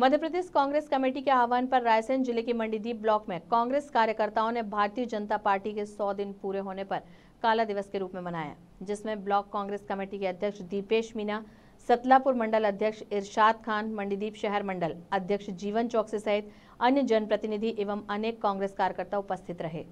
मध्य प्रदेश Congress committee के आह्वान पर रायसेन जिले के मंडीदीप ब्लॉक में कांग्रेस कार्यकर्ताओं ने भारतीय जनता पार्टी के 100 दिन पूरे होने पर काला दिवस के रूप में मनाया जिसमें ब्लॉक कांग्रेस कमेटी के अध्यक्ष दीपेश मीना सतलापुर मंडल अध्यक्ष इरशाद खान मंडीदीप शहर मंडल अध्यक्ष जीवन चौकसी सहित अन्य जनप्रतिनिधि एवं अनेक कांग्रेस कार्यकर्ता उपस्थित रहे